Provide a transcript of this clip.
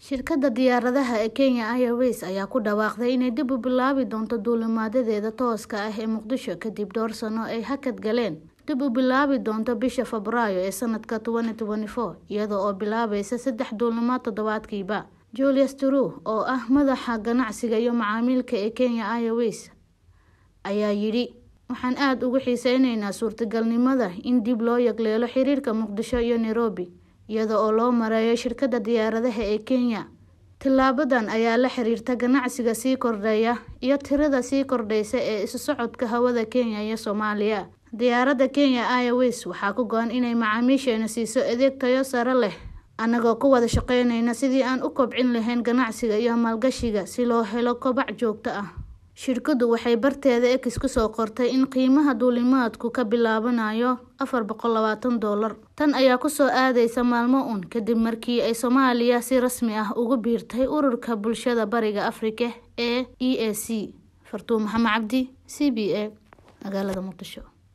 Shirkadda diyaaradaha ee Kenya Airways ayaa ku dhawaaqday inay dib u bilaabi doonto duulimaadadeeda tooska ah ee Muqdisho kadib dhowr sano ay hakad galeen dib u bilaabi doonto bisha Febraayo ee sanadka 2024 iyada oo bilaabaysa saddex duulimaad toddobaadkiiba. Julius Turu oo ah madaxa ganacsiga iyo macaamiilka ee Kenya Airways ayaa yidhi waxaan aad ugu xiisaynaynaa suurtagalnimada in dib loo yagleelo xiriirka Muqdisho iyo Nairobi iyada oo loo marayo shirkadda diyaaradaha ee Kenya. Tillaabadan ayaa la xiriirta ganacsiga sii kordhaya iyo tirada sii kordhaysa ee isu socodka hawada Kenya iyo Soomaaliya. Diyaaradda Kenya Airways waxaa ku go-an inay macaamiisheena siiso adeeg tayo sare leh annagoo ku wada shaqaynayna sidii aan u kobcin lahayn ganacsiga iyo maalgashiga si loo helo kobac joogto ah. Shirkaddu waxay barteeda X ku soo qortay in qiimaha duulimaadku ka bilaabanayo afar boqol labaatan $420 tan ayaa ku soo aadaysa maalmo uun kadib markii ay Soomaaliya si rasmi ah ugu biirtay Ururka Bulshada Bariga Afrika ee e a c Fartuumo Maxamed Cabdi, c b a magaalada Muqdisho.